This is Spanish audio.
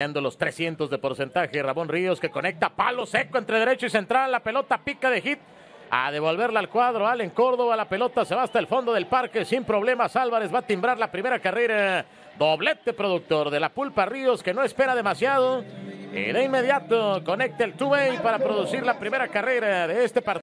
los 300 de porcentaje, Ramón Ríos que conecta palo seco entre derecho y central, la pelota pica de hit, a devolverla al cuadro, Allen Córdoba, la pelota se va hasta el fondo del parque sin problemas, Álvarez va a timbrar la primera carrera, doblete productor de la pulpa Ríos que no espera demasiado y de inmediato conecta el two para producir la primera carrera de este partido.